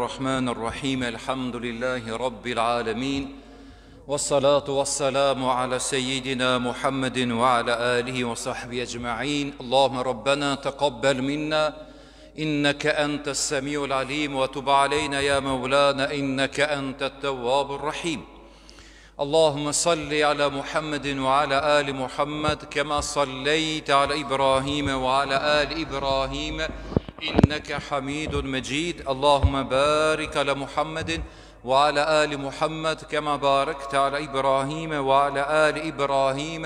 الرحمن الرحيم الحمد لله رب العالمين والصلاة والسلام على سيدنا محمد وعلى آله وصحبه أجمعين اللهم ربنا تقبل منا إنك أنت السميع العليم وتب علينا يا مولانا إنك أنت التواب الرحيم اللهم صل على محمد وعلى آل محمد كما صليت على إبراهيم وعلى آل إبراهيم إنك حميد مجيد اللهم بارك على محمد وعلى آل محمد كما باركت على إبراهيم وعلى آل إبراهيم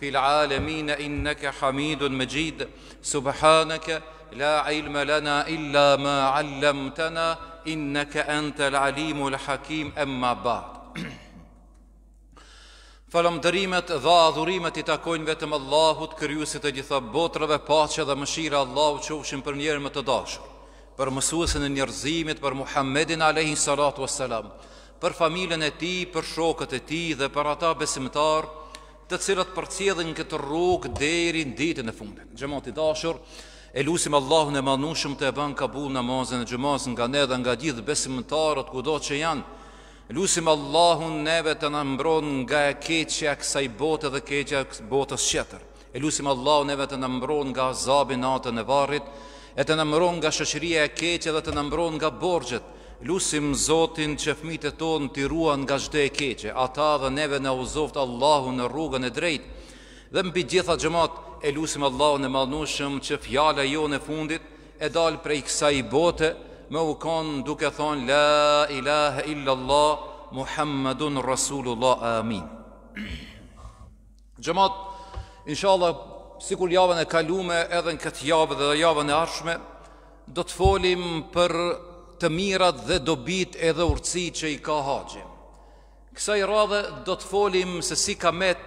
في العالمين إنك حميد مجيد سبحانك لا علم لنا إلا ما علمتنا إنك أنت العليم الحكيم أما بعد Falëmdërimet dhe adhurimet i takojnë vetëm Allahut, kërjusit e gjitha botrëve, pache dhe mëshira Allahut që ushim për njerë më të dashur, për mësusën e njerëzimit, për Muhammedin Alehi Salatu Veselam, për familjen e ti, për shokët e ti dhe për ata besimtarë, të cilët për cjedhin këtë rrugë deri në ditën e fundit. Gjëmat i dashur, e lusim Allahun e manushëm të e ban kabu namazën e gjëmazën nga ne dhe nga gjithë besimtarët kudo që janë, Lusim Allahun neve të nëmbron nga e keqja kësaj botë dhe keqja e botës qëtër. E lusim Allahun neve të nëmbron nga azabin natën e varrit, e të nëmbron nga shëshëria e keqja dhe të nëmbron nga borgjët. Lusim Zotin që fmitë tonë të ruan nga gjde e keqja, ata dhe neve në uzoft Allahun në rrugën e drejtë. Dhe mbi gjitha gjëmat, e lusim Allahun e malnushëm që fjala jo në fundit, e dalë prej kësaj botë, me u konë duke thonë La ilahe illallah Muhammedun Rasulullah Amin Gjëmat, inshallah si javën e kalume edhe në këtë javë dhe javën e arshme do të folim për të mirat dhe dobit edhe urci që i ka haqë Kësa i radhe do të folim se si ka met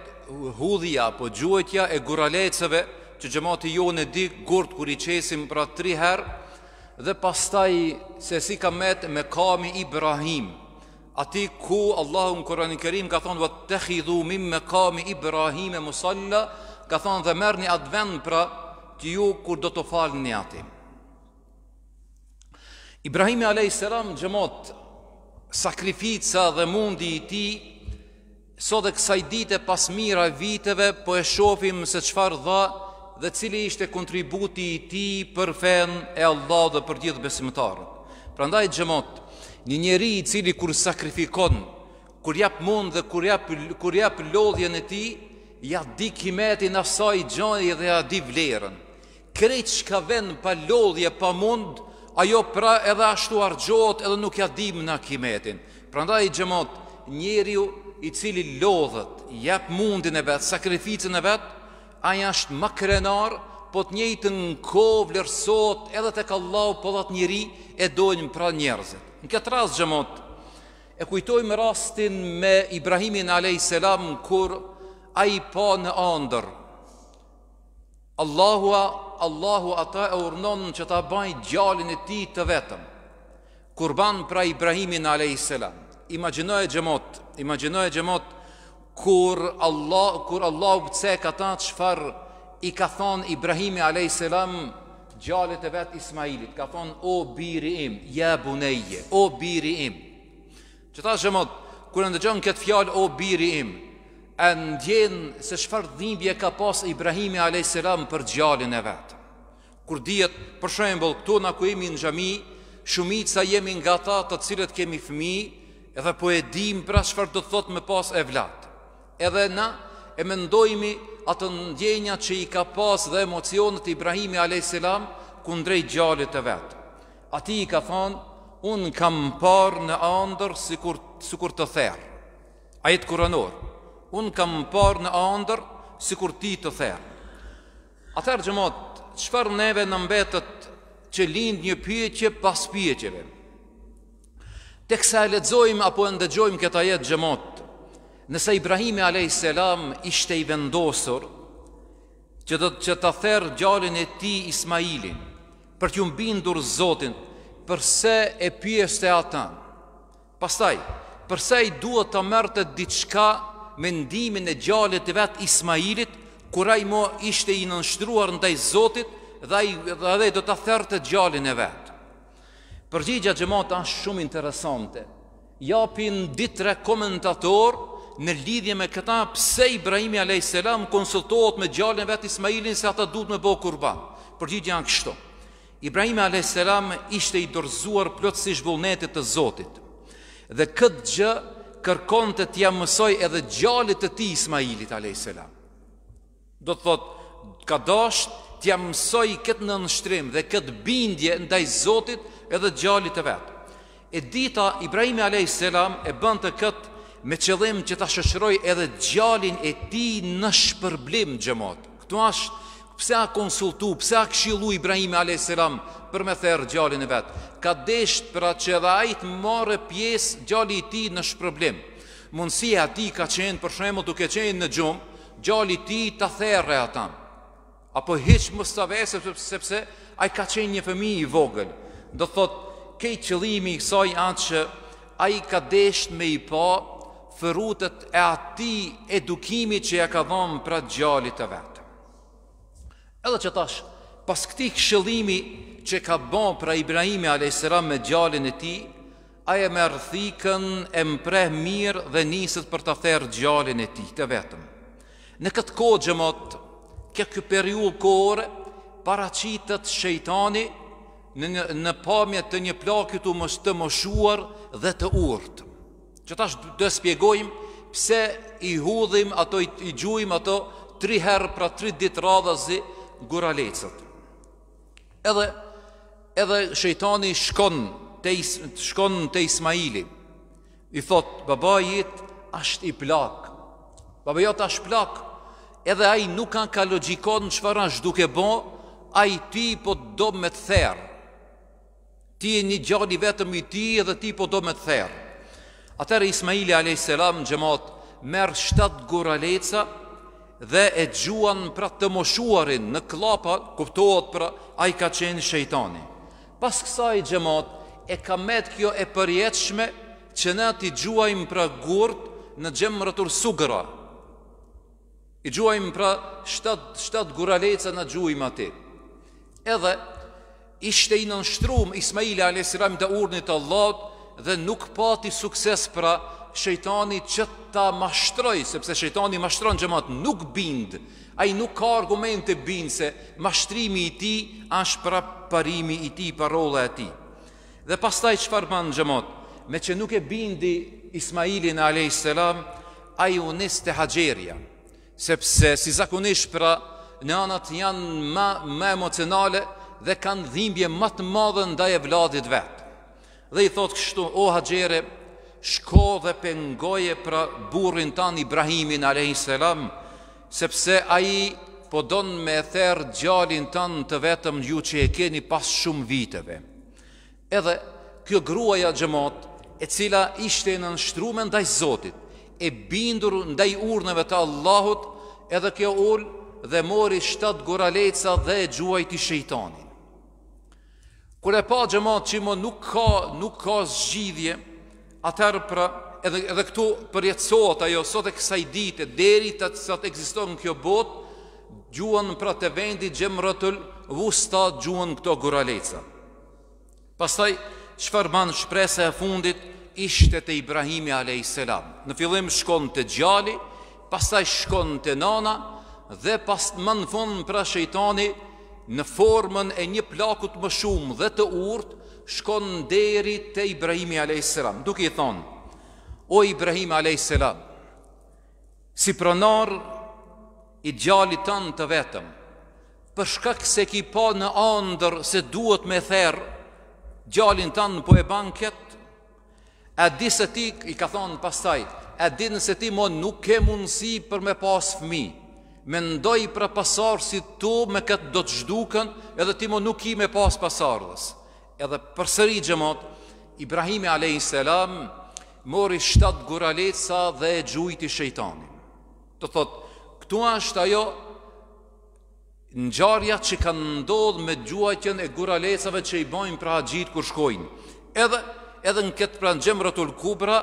hudhja apo gjuetja e guraleceve që gjëmat i jo në di gurt kër i qesim pra tri herë dhe pastaj se si ka met me kami Ibrahim ati ku Allahu në Kurani Kerim ka thonë vëtë të khidhumim me kami Ibrahim e Musalla ka thonë dhe mërë një vend pra të ju kur do të falë një ati Ibrahim e a.s. gjëmot sakrifica dhe mundi i ti sot dhe kësaj dite pas mira viteve po e shofim se qfar dha dhe cili ishte kontributi i ti për fen e Allah dhe për gjithë besimtarët. Pra ndaj gjemot, një njeri i cili kur sakrifikon, kur jap mund dhe kur jap, kur jap lodhjen e ti, ja di kimetin asaj gjoni dhe ja di vlerën. Krejt shka ven pa lodhje pa mund, ajo pra edhe ashtu argjot edhe nuk ja dim në kimetin. Pra ndaj gjemot, njeri i cili lodhët, jap mundin e vetë, sakrificin e vetë, aja është më krenar, po të njëjtë në kovë, vlerësot, edhe të Allahu po dhe të njëri, e dojnë më pra njerëzit. Në këtë rast, gjëmot, e kujtojmë rastin me Ibrahimin a.s. kur a i pa në andër. Allahu, Allahu ata e urnon që ta baj gjallin e ti të vetëm. Kurban pra Ibrahimin a.s. Imaginoj e gjëmot, imaginoj e gjëmot, kur Allah kur Allah pse ka ta çfar i ka thon Ibrahimi alayhis salam djalit e vet Ismailit ka thon o biri im ya bunayya o biri im çta shemot kur ndëgjon kët fjalë o biri im e ndjen se çfar dhimbje ka pas Ibrahimi alayhis salam për djalin e vet kur dihet për shembull këtu na ku jemi në xhami shumica jemi nga ata të cilët kemi fëmijë edhe po e dim pra çfarë do të thot me pas evlat edhe na e mendojmi atë ndjenja që i ka pas dhe emocionet Ibrahimi a.s. kundrej gjallit e vetë. A ti i ka thonë, unë kam parë në andër si kur, si kur të therë. A jetë kuranor, unë kam parë në andër si kur ti të therë. A therë gjëmot, qëfar neve në mbetët që lindë një pjeqe pas pjeqeve? Tek sa e ledzojmë apo e ndëgjojmë këta jetë gjëmotë, Nëse Ibrahimi a.s. ishte i vendosur Që të, që të therë gjallin e ti Ismailin Për t'ju mbindur Zotin Përse e pjesë të Pastaj, përse i duhet të mërtët diçka Me ndimin e gjallit të vetë Ismailit Kura i mo ishte i nënshtruar në taj Zotit Dhe i dhe, dhe do të therë të gjallin e vetë Përgjigja gjëmatë ashtë shumë interesante Japin ditre komentatorë në lidhje me këta pse Ibrahimi a.s. konsultohet me gjallën vetë Ismailin se ata duhet të me bëhë kurban. Përgjitë janë kështo. Ibrahimi a.s. ishte i dorzuar plotësish vullnetit të Zotit. Dhe këtë gjë kërkon të tja mësoj edhe gjallit të ti Ismailit a.s. Do të thotë, ka dasht tja mësoj këtë në nështrim dhe këtë bindje ndaj Zotit edhe gjallit të vetë. E dita Ibrahimi a.s. e bënd të këtë me qëllim që ta shoqëroj edhe gjalin e ti në shpërblim xhamat. Ktu ashtë, pse a konsultu, pse a këshillu Ibrahim alayhis salam për me therr gjalin e vet. Ka desht për atë që dha ai të marrë pjesë gjali i ti në shpërblim. Mundësia e ka qenë për shemb duke qenë në xhum, gjali i të ta e atëm. Apo hiç mos ta vese sepse ai ka qenë një fëmijë i vogël. Do thotë kej qëllimi i kësaj atë që ai ka desht me i pa fërutët e ati edukimi që ja ka dhëmë pra gjallit të vetë. Edhe që tash, pas këti këshëllimi që ka bon pra Ibrahimi a.s. me gjallin e ti, aje me rëthikën e mprej mirë dhe nisët për të therë gjallin e ti të vetëm. Në këtë kohë gjëmot, kjo kjo periul kore, paracitët shëjtani në, në pamjet të një plakit u mështë të moshuar dhe të urtë. Që tash do shpjegojmë pse i hudhim ato i gjuajm ato 3 herë pra 3 ditë radhazi guralecët. Edhe edhe shejtani shkon te shkon te Ismaili. I thot babai i ashtë asht i plak. Babai jot asht plak. Edhe ai nuk kanë ka logjikon çfarë as duke bë, ai ti po do me therr. Ti e një gjali vetëm i ti edhe ti po do me therr. Atër Ismaili a.s. në gjemot merë shtatë guraleca dhe e gjuan pra të moshuarin në klapa kuptohet pra a i ka qenë shejtani. Pas kësa i gjemot e ka met kjo e përjetëshme që ne ti gjuajmë pra gurt në gjemë rëtur sugëra. I gjuajmë pra shtatë shtat guraleca në gjuajmë ati. Edhe ishte i nënshtrum Ismaili a.s. të urnit Allahot dhe nuk pati sukses pra shejtani që ta mashtroj, sepse shejtani mashtron gjëmat nuk bind, a i nuk ka argumente bind se mashtrimi i ti është pra parimi i ti, parola e ti. Dhe pastaj që farman gjëmat, me që nuk e bindi Ismailin a.s. a i unis të haqerja, sepse si zakonish pra në anët janë më emocionale dhe kanë dhimbje më të madhe ndaj e vladit vetë dhe i thotë kështu, o haqere, shko dhe pengoje pra burin tan Ibrahimin a.s. sepse aji po donë me therë gjallin tan të vetëm ju që e keni pas shumë viteve. Edhe kjo gruaja gjëmot, e cila ishte në nështrumen ndaj Zotit, e bindur ndaj urnëve të Allahut, edhe kjo ullë dhe mori shtatë leca dhe e gjuajti shejtonit. Kur e pa xhamat që më nuk ka nuk ka zgjidhje, atëherë pra edhe edhe këtu përjetsohet ajo sot e kësaj dite deri të sot të ekziston kjo botë, gjuan pra te vendi Xhemratul Wusta gjuan këto guraleca. Pastaj çfarë ban shpresa e fundit ishte te Ibrahimi alayhis Në fillim shkon te djali, pastaj shkon te nana dhe pas më në fund pra shejtani në formën e një plakut më shumë dhe të urt, shkon deri te Ibrahimi alayhis salam, duke i thonë: O Ibrahim alayhis salam, si pronar i djalit tënd të vetëm, për shkak se ki pa në ëndër se duhet me therr djalin tënd po e ban kët, a di se ti i ka thonë pastaj, a di se ti mo nuk ke mundësi për me pas fëmijë? me ndoj i pra si tu me këtë do të zhduken edhe ti më nuk i me pas pasardhës. Edhe për sëri gjëmot, alayhis a.s. mori shtatë guralesa dhe e gjujti shejtanin. Të thot, këtu është ajo në gjarja që ka ndodhë me gjuajtjen e guralesave që i bojnë pra gjitë kur shkojnë. Edhe, edhe në këtë pran në kubra të lkubra,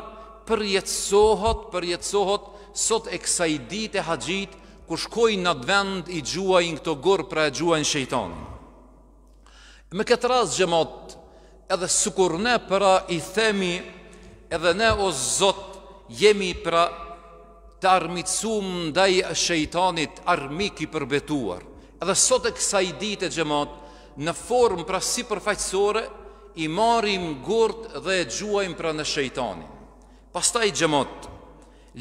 përjetësohot, përjetësohot sot e kësa i dit e haqjit kur shkojnë në atë vend i gjuajnë këto gurë pra e gjuajnë shejtonë. Me këtë ras gjemot, edhe sukur ne pra i themi, edhe ne o zot jemi pra të armitsum ndaj e shejtonit armik i përbetuar. Edhe sot e kësa pra, i ditë gjemot, në form pra si përfaqësore, i marim gurët dhe e gjuajnë pra në shejtonit. Pastaj gjemot,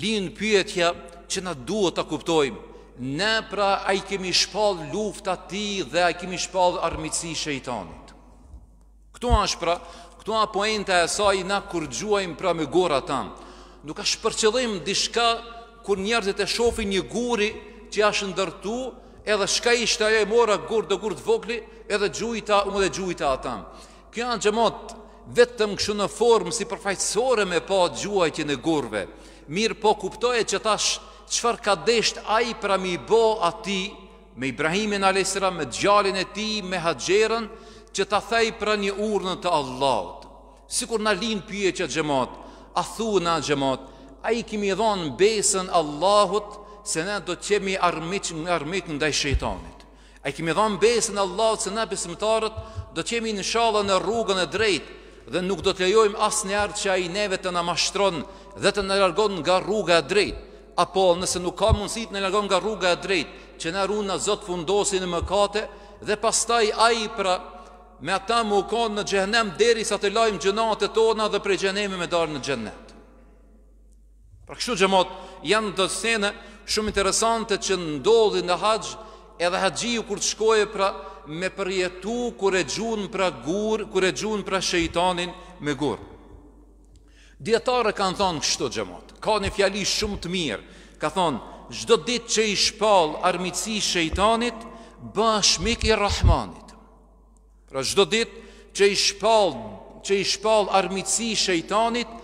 linë pyetja që na duhet të kuptojmë, Ne pra a i kemi shpal lufta ti dhe a i kemi shpal armici shejtanit Këtu ashtë pra, këtu a poenta e saj na kur gjuajmë pra me gora tam Nuk a shpërqëllim dishka kur njerëzit e shofi një guri që ashtë ndërtu Edhe shka ishte ajo e mora gurë dhe gurë të vokli edhe gjujta u dhe gjujta atam Kjo janë gjemot vetëm këshu në formë si përfajtësore me pa gjuajtjën në gurve Mirë po kuptoje që tashë qëfar ka desht aji pra mi bo ati me Ibrahimin a.s. me gjallin e ti, me haqjerën, që ta thej pra një urnë të Allahot. Sikur në linë pje që gjemat, a thunë a gjemat, a i kimi dhonë besën Allahot, se ne do të qemi armit, armit në daj shetanit. A i kimi dhonë besën Allahot, se ne besëmëtarët do të qemi në shala në rrugën e drejtë, dhe nuk do të lejojmë asë njerë që a i neve të në mashtronë dhe të në largonë nga rruga e drejtë apo nëse nuk ka mundësi të largon nga rruga e drejtë, që na runa Zot fundosi në mëkate dhe pastaj ai pra me ata më u kon në xhenem derisa të lajm gjënat e tona dhe prej xhenemit me dal në xhennet. Pra kështu xhamat janë do sene shumë interesante që ndodhin në haxh, edhe haxhiu kur të shkojë pra me përjetu kur e xhun pra gur, kur e xhun pra shejtanin me gur. Djetarë kanë thonë kështu gjemot Ka një fjali shumë të mirë Ka thonë Gjdo dit që i shpal armitsi shëjtanit Bash mik i Rahmanit Pra gjdo dit që i shpal Që i shpal armici shëjtanit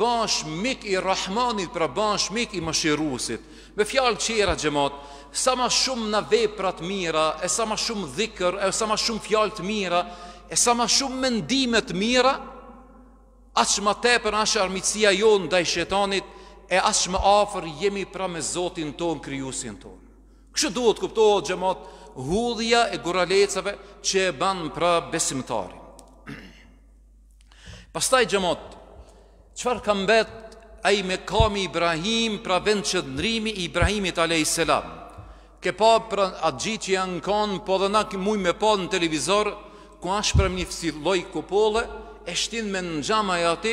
Bash mik i Rahmanit Pra bash mik i mëshirusit Me fjalë qera gjemot Sa ma shumë në veprat mira E sa ma shumë dhikër E sa ma shumë fjalë të mira E sa ma shumë mendimet mira E sa ma shumë mendimet mira Ashtë më tepër ashtë armicia jon dhe i shetanit E ashtë më afer jemi pra me zotin ton, kryusin ton Kështë duhet kuptohet gjemot Hudhja e guraleceve që e banë pra besimtari Pastaj gjemot Qëfar kam betë a i me kam Ibrahim Pra vend që dëndrimi Ibrahimit a.s. Ke pa pra atë gjitë që janë kanë Po dhe na muj me pa në televizor Ku ashtë pra një loj kupole e shtin me në gjama e ati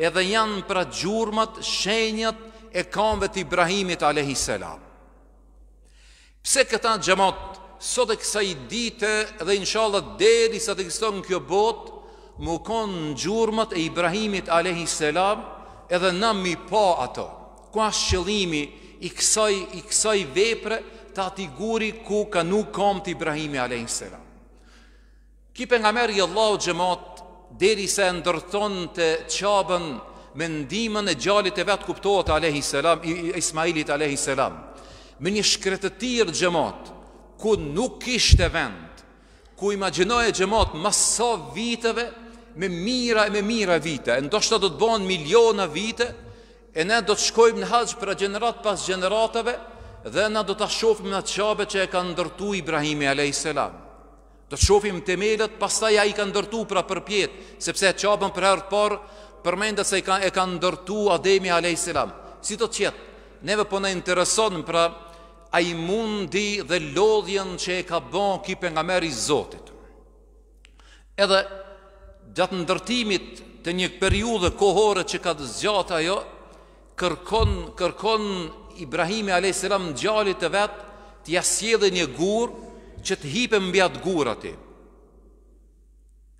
edhe janë pra gjurmat, shenjat e kamve të Ibrahimit a.s. Pse këta gjemot, sot e kësa i dite dhe inshallah deri sa të kështon kjo bot, mu konë në gjurmat e Ibrahimit a.s. edhe në mi pa ato, ku ashtë i kësaj, i kësaj vepre të ati guri ku ka nuk kam të Ibrahimi a.s. Kipe nga merë i Allah gjemot, deri se ndërton të qabën me ndimën e gjallit e vetë kuptohet a.s. Ismailit a.s. Me një shkretë gjemat, ku nuk ishte vend, ku imaginoj e gjemat maso viteve, me mira e me mira vite, e ndoshta do të banë miliona vite, e ne do të shkojmë në haqë për a gjenerat pas gjenerateve, dhe ne do të shofëm në qabe që e ka ndërtu Ibrahimi a.s. Ibrahimi a.s. Do të shofim të melët, pas ta ja i ka ndërtu pra për pjetë, sepse qabën për herët parë, përmendët se ka, e ka ndërtu Ademi a.s. Si të qëtë, neve po në interesonë pra a i mundi dhe lodhjen që e ka bon kipë nga meri Zotit. Edhe gjatë ndërtimit të një periudhe kohore që ka të zgjata jo, kërkon, kërkon Ibrahimi a.s. në gjallit të vetë, të jasjedhe një gurë, që të hipe mbi atë gur atë.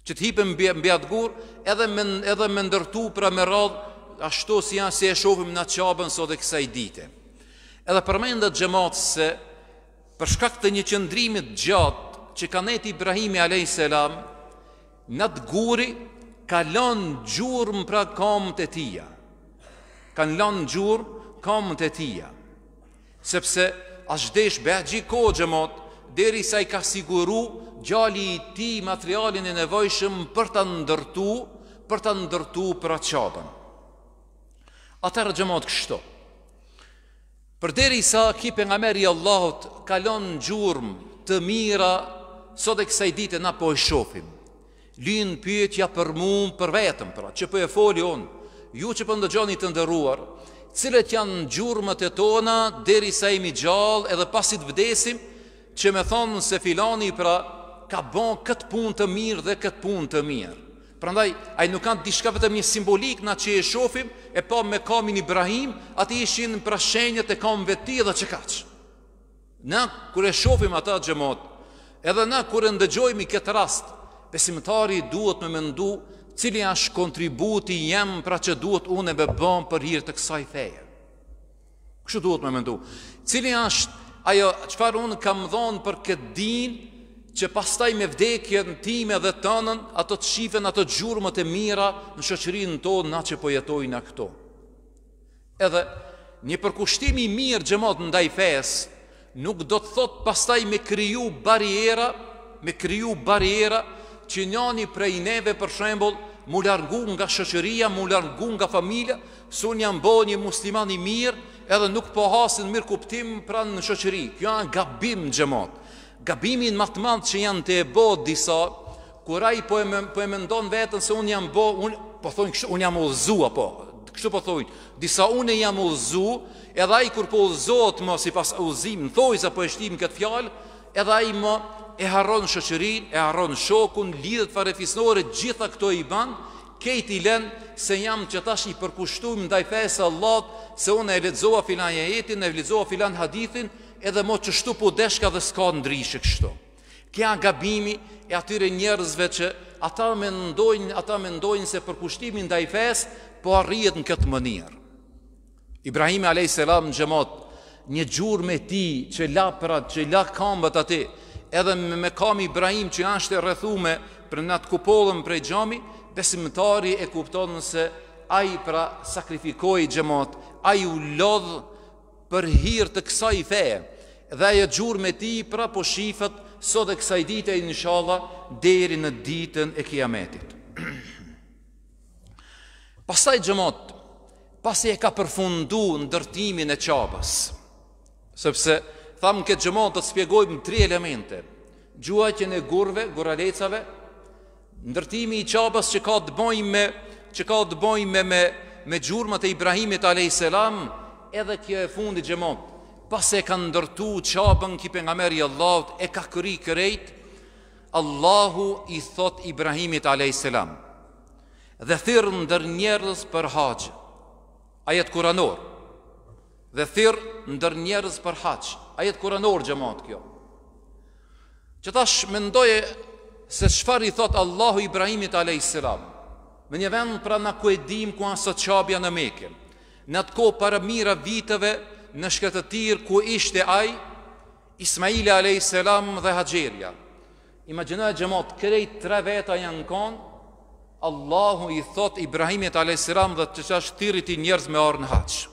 Që të hipe mbi mbi atë gur, edhe me edhe me ndërtu pra me radh ashtu si janë si e shohim na çabën sot e kësaj dite. Edhe përmendet xhamat se për shkak të një qëndrimi të gjatë që ka nëti Ibrahimi a.s. Në të guri ka lanë gjurë më pra kam të tia Ka lanë gjurë kam të tia Sepse ashtë desh bëhë gjikohë gjëmotë deri sa i ka siguru gjali i ti materialin e nevojshëm për të ndërtu, për të ndërtu për atë qabën. Ata rëgjëmat kështo. Për deri sa kipe nga meri Allahot kalon në gjurëm të mira, sot e kësaj dite na po e shofim. Linë pëjëtja për mund për vetëm, pra që për po e foli onë, ju që për po ndëgjoni të ndëruar, cilët janë gjurëmët e tona, deri sa imi gjallë edhe pasit vdesim, që me thonë se filani pra ka bon këtë pun të mirë dhe këtë pun të mirë. Prandaj, a i nuk kanë dishka vetëm një simbolik na që e shofim, e po me kamin Ibrahim, ati ishin pra shenjët e kam veti dhe që kaqë. Na, kër e shofim ata gjemot, edhe na, kër e ndëgjojmi këtë rast, pesimtari duhet me mendu cili është kontributi jem pra që duhet une bebon për hirtë kësaj theje. Kështë duhet me mendu? Cili është ajo çfarë un kam dhonë për këtë din që pastaj me vdekjen time dhe tënën ato të shifën, ato gjurmët e mira në shoqërinë tonë na që po jetojnë këto. Edhe një përkushtim i mirë xhamat ndaj fes nuk do të thot pastaj me kriju bariera, me kriju bariera që njani prej neve për shembol mu largu nga shëqëria, mu largu nga familja, sun janë bo një musliman i mirë, edhe nuk po hasin mirë kuptim pranë në shoqëri. Kjo janë gabim në gjemot. Gabimin më të që janë të e bo disa, kur ai po e, po e mendon vetën se unë jam bo, unë po thonjë kështu, unë jam udhzu apo? Kështu po thonjë, disa unë e jam udhzu, edhe ai kur po ullëzot më si pas ullëzim, në thojës apo e shtim këtë fjalë, edhe ai më e harron shoqërinë, e harron shokun, lidhët farefisnore, gjitha këto i banë, kejti lënë se jam që tash i përkushtu më daj fejë se unë e vlizoha filan e jetin, e vlizoha filan hadithin edhe mo që shtu po deshka dhe s'ka në kështu. Kja nga bimi e atyre njerëzve që ata me ndojnë, ata me ndojnë se përkushtimin daj fesë po arrijet në këtë mënirë. Ibrahimi a.s. në gjemot, një gjur me ti që la prat, që la kambët ati, edhe me kam Ibrahim që ashtë e rëthume për në atë për e gjami, besimtari e kuptonë nëse a i pra sakrifikoj gjemot, a i u lodhë për hirë të kësa i feje, dhe e gjurë me ti pra po shifët, sot e kësa i dite i në shala, deri në ditën e kiametit. Pasaj gjemot, pasi e ka përfundu në dërtimin e qabës, sëpse thamë këtë gjemot të spjegojmë tri elemente, gjuaj që në gurve, guralecave, ndërtimi i qabës që ka të bojmë me që ka të bojmë me me, me gjurëmët e Ibrahimit a.s. edhe kjo e fundi gjemo pas e ka ndërtu qabën kipe nga meri Allahut e ka këri kërejt Allahu i thot Ibrahimit a.s. dhe thyrë ndër njerës për haqë ajet kuranor dhe thyrë ndër njerës për haqë ajet kuranor gjemo të kjo që tash mendoje se shfar i thot Allahu Ibrahimit a.s. Me një vend pra në ku e dim ku anë në meke. Në atë ko para mira viteve në shkretëtir ku ishte aj, Ismaili a.s. dhe Hajerja. Imagino e gjemot, tre veta janë konë, Allahu i thot Ibrahimit a.s. dhe të që është tirit i njerëz me orë në haqë.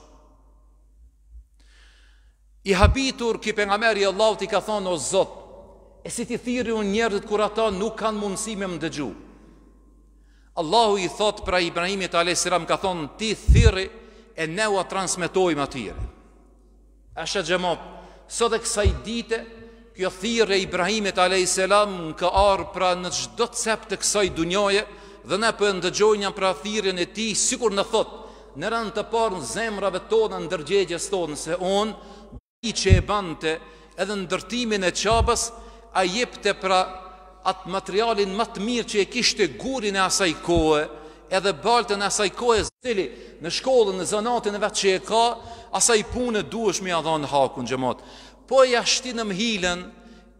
I habitur ki pengameri Allahut i ka thonë o Zot, E si ti thiri unë njerët kur ata nuk kanë mundësi me më dëgju Allahu i thot pra Ibrahimit a.s. ka thonë Ti thiri e ne u a transmitojmë atyre A gjemop Sot e kësaj dite Kjo thiri e Ibrahimit a.s. në ka arë pra në gjdo të sep të kësaj dunjoje Dhe ne për po ndëgjojnë jam pra thirin e ti Sikur në thot në rënd të parë në zemrave tonë në ndërgjegjes tonë Se onë i që e bante edhe në ndërtimin e qabës a jepte pra atë materialin më të mirë që e kishte gurin e asaj kohë, edhe baltën e asaj kohë e zili në shkollën, në zanatën e vetë që e ka, asaj punë duesh me adhanë haku në gjëmatë. Po e jashti në mhilën,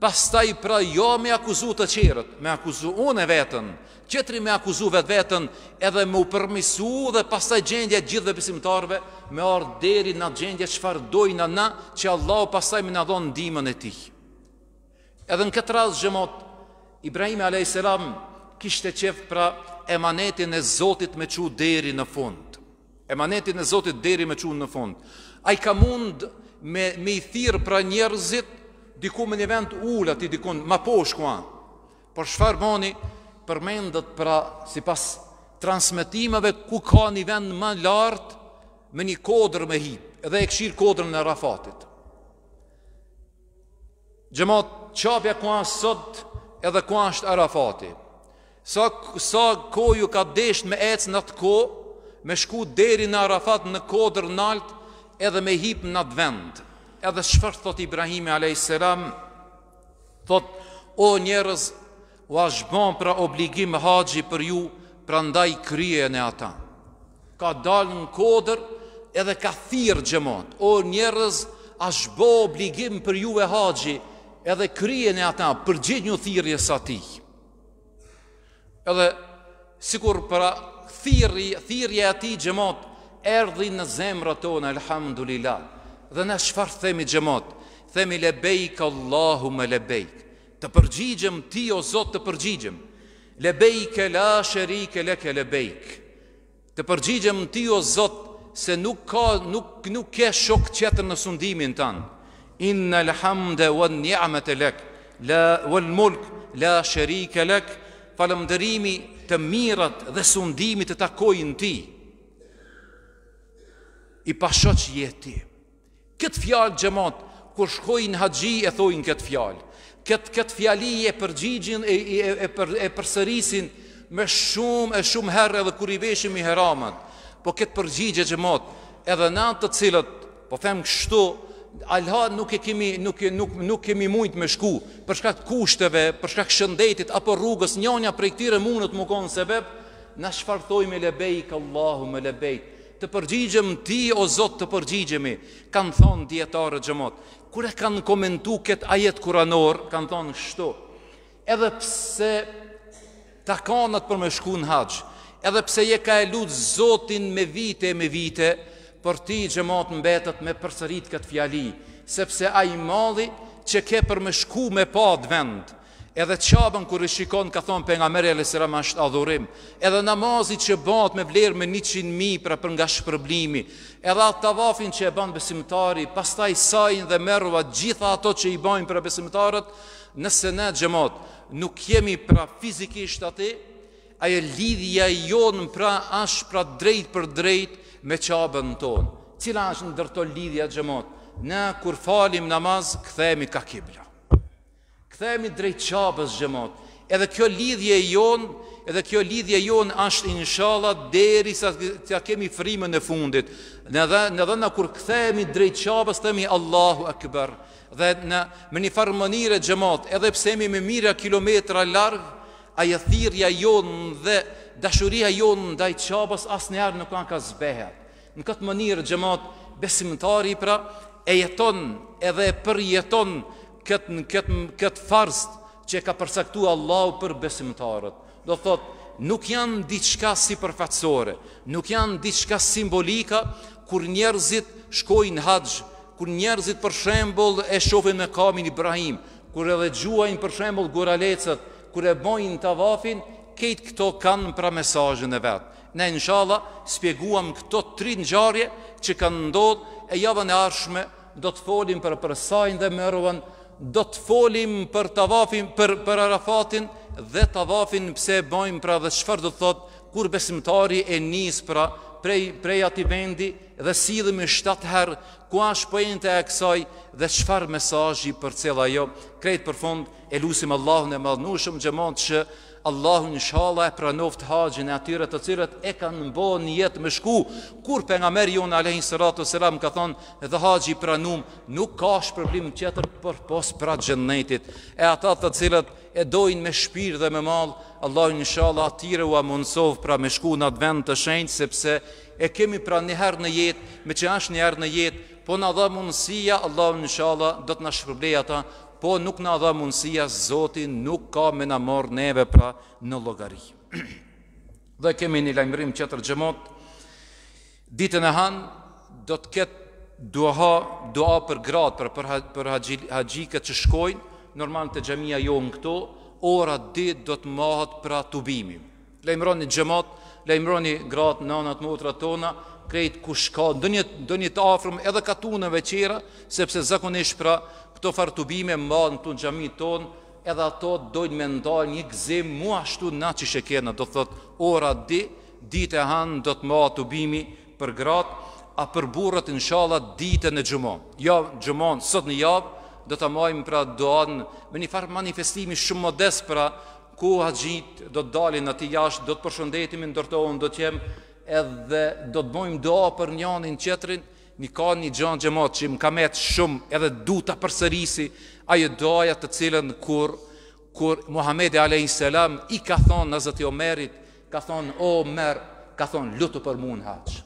pastaj pra jo me akuzu të qerët, me akuzu unë e vetën, qëtri me akuzu vetë vetën, edhe me u përmisu dhe pastaj gjendje dhe pisimtarve, me ardë deri në gjendje që fardoj në na, që Allah pastaj me në adhanë dimën e tihë. Edhe në këtë rast xhamot Ibrahim a.s. kishte e pra emanetin e Zotit me qu deri në fund. Emanetin e Zotit deri me qu në fund. A i ka mund me, me i thirë pra njerëzit, diku me një vend ula ti dikun, ma po shkua. Por çfarë boni përmendët pra si pas ku ka një vend më lart me një kodër me hip, edhe e këshirë kodrën e rafatit. Xhamot qapja ku anë sot edhe ku anë shtë Arafati. Sa, sa ko ju ka desht me ecë në të ko, me shku deri në Arafat në kodër nalt edhe me hip në të vend. Edhe shfar thot Ibrahimi a.s. Thot, o njerëz, u ashtë bon pra obligim haqji për ju, pra ndaj krye në ata. Ka dal në kodër edhe ka thirë gjemot O njerëz, ashtë bo obligim për ju e haqji, edhe kryen e ata për gjithë një thirje sa ti. Edhe sikur për thirje, thirje e ati gjemot, erdi në zemrë tona, alhamdulillah, Elhamdulillah, dhe në shfarë themi gjemot, themi lebejk Allahu me lebejk, të përgjigjëm ti o Zotë të përgjigjëm, lebejk e la shërik e leke lebejk, të përgjigjëm ti o Zotë, se nuk ka nuk nuk ke shok qëtër në sundimin tanë, Inna alhamda wa e lek, la wal mulk la sharika lak falëmderimi të mirat dhe sundimi të takojnë ti i pa shoq ti kët fjalë xhamat kur shkojnë haxhi e thojnë kët fjalë kët kët fjali e përgjigjin e e e, për, e përsërisin me shumë e shumë herë edhe kur i veshim i heramat po kët përgjigje xhamat edhe në të cilët po them kështu alha nuk e kemi nuk nuk nuk kemi mujt me shku për shkak të kushteve, për shkak të shëndetit apo rrugës, njëna prej këtyre mund të mkon se vep na shfarthojmë lebeik allahu me lebeik të përgjigjem ti o zot të përgjigjemi kanë thon dietar xhamot kur e kanë komentu kët ajet kuranor kanë thon kështu edhe pse ta kanat për me shku në haxh edhe pse je ka lut zotin me vite me vite për ti gjemot mbetët me përsërit këtë fjali, sepse a i mali që ke për me shku me pa dë vend, edhe qabën kër i shikon, ka thonë për nga mërë e lësira ma shtë adhurim, edhe namazi që bat me vlerë me një qinë mi pra për nga shpërblimi, edhe atë tavafin që e banë besimtari, pastaj sajnë dhe merua gjitha ato që i banë për besimtarët, nëse ne gjemot nuk jemi pra fizikisht ati, aje lidhja jonë pra ashtë pra drejt, për drejt me qabën tonë Cila është në dërto lidhja gjëmot në kur falim namaz, këthemi ka kibla Këthemi drejt qabës gjëmot Edhe kjo lidhje jonë Edhe kjo lidhje jonë është shalat, Deri sa kemi frime në fundit Në dhe në, dhe në kur këthemi drejt qabës Themi Allahu Akbar Dhe në, me një farë mënire gjemat, Edhe pse me mira kilometra largë Aja thirja jonë dhe dashuria jonë ndaj i qabës asë njerë nuk anë ka zbeher Në këtë mënirë gjemat besimëtari pra E jeton edhe e për jeton këtë, këtë, këtë, farst Që e ka përsektu Allah për besimëtarët Do thotë Nuk janë diçka si përfatsore, nuk janë diçka simbolika kur njerëzit shkojnë haxh, kur njerëzit për shembull e shohin me kamin Ibrahim, kur edhe gjuajn për shembull guralecët, kër e bojnë të vafin, kejtë këto kanë pra mesajën e vetë. Ne nëshalla spjeguam këto tri gjarje që kanë ndodhë e javën e arshme, do të folim për përsajnë dhe mërëvën, do të folim për të vafin, për, për arafatin dhe të vafin pse e bojnë pra dhe shfar dhe thotë, kur besimtari e njës pra prej, prej ati vendi dhe sidhëm e shtatë herë ku është pojente e kësaj dhe qëfar mesajji për cela jo. Krejtë për fund, e lusim Allahun e madhënushëm gjëmon që Allahun në shala e pranoft haqin e atyre të cilët e kanë mbo një jetë më shku, kur për nga merë ju në Sëratu Sëram ka thonë dhe haqji pranum, nuk ka është problem tjetër për pos pra gjennetit, e ata të cilët e dojnë me shpirë dhe me malë, Allahun në shala atyre u amunsov pra më shku në advent të shenjë, sepse e kemi pra njëherë në jetë, me që është njëherë në jetë, Po në dhe mundësia, Allah në do të në shpërblej ata, po nuk në dhe mundësia, Zotin nuk ka me në morë neve pra në logari. dhe kemi një lajmërim që të ditën e hanë, do të ketë duha, duha për gratë, për, për, për haqjikët që shkojnë, normal të gjemija jo në këto, ora ditë do të mahat pra të bimim. Lejmëroni gjemot, gratë gratë, nanat, motrat tona, krejt ku shka, një të afrëm edhe ka tu në veqera, sepse zakonish pra këto fartubime ma në të në gjami tonë, edhe ato dojnë me ndalë një gëzim mua shtu na që shekena, do të thot ora di, dit e hanë do të ma të bimi për gratë, a për burët në shalat dite e në gjumon. Ja, jo, gjumon, sot në javë, do të majmë pra doan me një farë manifestimi shumë modest pra, ku haqjit do të dalin ati jashtë, do të përshëndetimin, do do të jemë, edhe do të bojmë doa për njënin qëtërin, një ka një gjanë gjëmatë që më ka metë shumë edhe du të përsërisi ajo doja të cilën kur, kur Muhamedi salam i ka thonë në zëti Omerit, ka thonë o merë, ka thonë lutu për në haqë.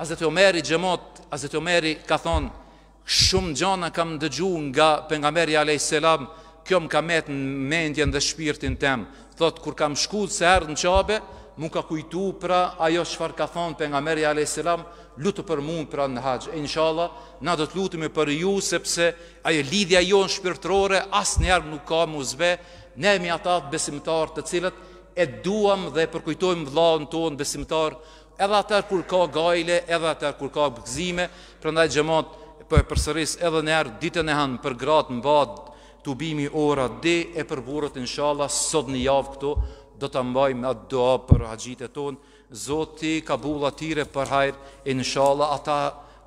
A zëti Omeri xhamot, a Omeri ka thonë shumë gjana kam dëgju nga pengameri salam kjo më ka metë në mendjen dhe shpirtin temë, thotë kur kam shkudë se ardhë në qabe, mu ka kujtu pra ajo shfar ka thonë për nga meri a.s. lutë për mund pra në haqë. E inshallah, na do të lutëme për ju, sepse ajo lidhja jo në shpirtrore, asë njerë nuk ka muzbe, ne mi atat besimtar të cilët e duam dhe përkujtojmë vlaun tonë besimtar, edhe atër kur ka gajle, edhe atër kur ka bëgzime, për ndaj gjemat për e përsëris edhe njerë ditën e hanë për gratë në badë, të bimi ora dhe e përburët inshallah sot një javë këto, do të me atë doa për haqjit e tonë, Zoti ka bulla tire për hajrë, inshallah, ata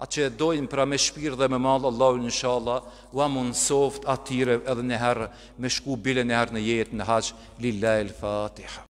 atë që dojnë pra me shpirë dhe me malë, Allah, inshallah, wa mund soft atire edhe në herë, me shku bile në herë në jetë në haqë, lillaj el-fatiha.